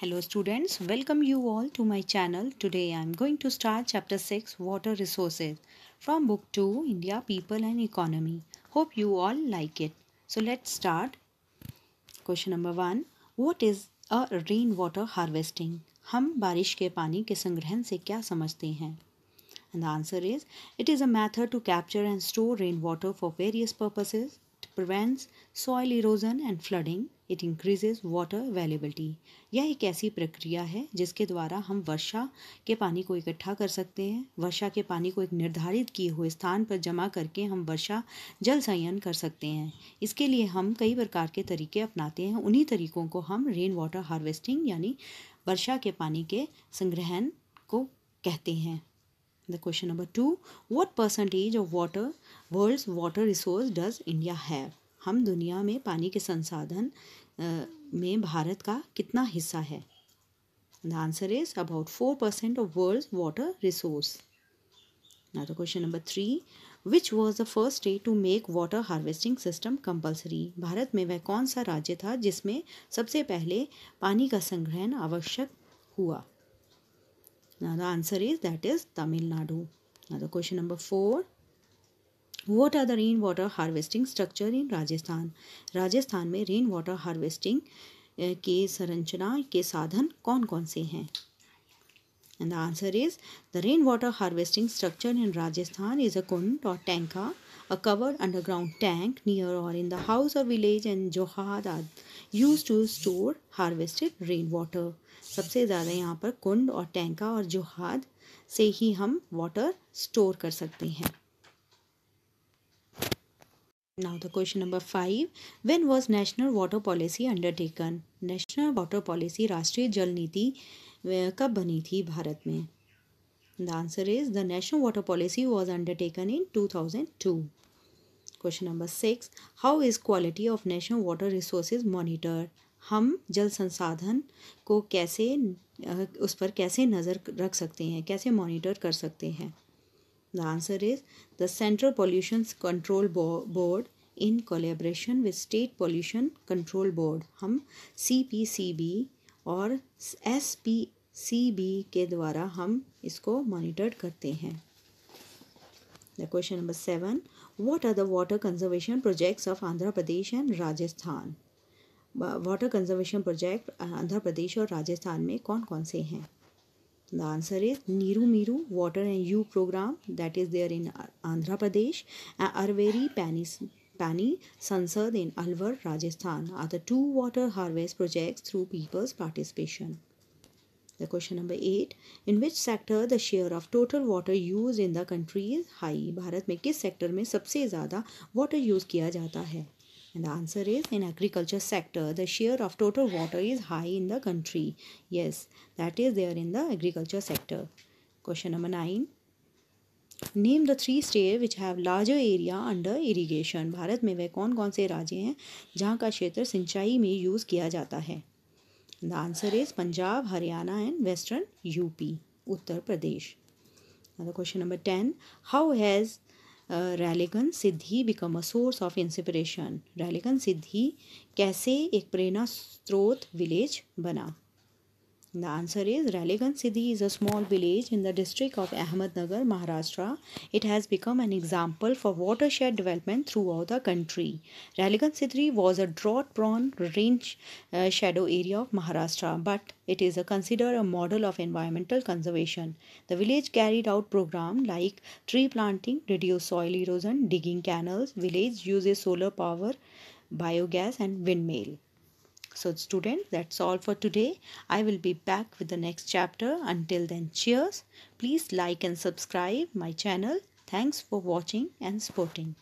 Hello students, welcome you all to my channel. Today I am going to start chapter 6 water resources from book 2 India people and economy. Hope you all like it. So let's start. Question number 1 What is a rainwater harvesting? हम बारिश के पानी के संग्रहण से क्या समझते हैं And the answer is it is a method to capture and store rainwater for various purposes prevents soil erosion and flooding. It increases water availability. यह एक ऐसी प्रक्रिया है जिसके द्वारा हम वर्षा के पानी को इकट्ठा कर सकते हैं वर्षा के पानी को एक निर्धारित किए हुए स्थान पर जमा करके हम वर्षा जल संयन कर सकते हैं इसके लिए हम कई प्रकार के तरीके अपनाते हैं उन्हीं तरीकों को हम रेन वाटर हार्वेस्टिंग यानी वर्षा के पानी के संग्रहण को कहते हैं The question number two, what percentage of water, world's water resource does India have? हम दुनिया में पानी के संसाधन में भारत का कितना हिस्सा है the answer is about four percent of world water resource Now the question number three, which was the first state to make water harvesting system compulsory? Bharat में वह कौन सा राज्य था जिसमें सबसे पहले पानी का संग्रहण आवश्यक हुआ Now the answer is that is Tamil Nadu. Now the question number four. What are the rainwater harvesting structure in Rajasthan? Rajasthan में रेन वाटर हार्वेस्टिंग के संरचना के साधन कौन कौन से हैं And the answer is the rainwater harvesting structure in Rajasthan is a kund or tanka A covered underground tank near or in the house or village and johad are used to store harvested rainwater. सबसे ज़्यादा यहाँ पर कुंड और टैंका और जोहाद से ही हम water store कर सकते हैं Now the question number five When was national water policy undertaken? National water policy राष्ट्रीय जल नीति कब बनी थी भारत में The answer is the national water policy was undertaken in 2002. Question number 6. How is quality of national water resources monitored? हम जल संसाधन को कैसे उस पर कैसे नज़र रख सकते हैं कैसे मॉनिटर कर सकते हैं the answer is the central pollution control board in collaboration with state pollution control board हम सी पी सी बी और एस पी बी के द्वारा हम इसको मॉनिटर करते हैं the question number seven what are the water conservation projects of Andhra Pradesh and Rajasthan water conservation project Andhra Pradesh और राजस्थान में कौन कौन से हैं the answer is Neeru Meeru water and you programme that is there in Andhra Pradesh and Arvari Pani Pani Sansad in Alwar Rajasthan are the two water harvest projects through people's participation The question number eight In which sector the share of total water use in the country is high? Bharat में किस sector में सबसे ज़्यादा water use किया जाता है And the answer is in agriculture sector, the share of total water is high in the country. Yes, that is there in the agriculture sector. Question number nine. Name the three state which have larger area under irrigation Bharat में वे कौन कौन से राज्य हैं जहाँ का क्षेत्र सिंचाई में यूज़ किया जाता है the answer is Punjab Haryana and western UP Uttar Pradesh question number ten how has Ralegan Siddhi become a source of inspiration Ralegan Siddhi कैसे एक प्रेरणा स्रोत विलेज बना The answer is Ralegan Siddhi is a small village in the district of Ahmednagar, Maharashtra. It has become an example for watershed development throughout the country. Ralegan Siddhi was a drought-prone range uh, shadow area of Maharashtra, but it is a considered a model of environmental conservation. The village carried out programs like tree planting, reduce soil erosion, digging canals. Village uses solar power, biogas, and windmill. So, students, that's all for today. I will be back with the next chapter. Until then, cheers. Please like and subscribe my channel. Thanks for watching and supporting.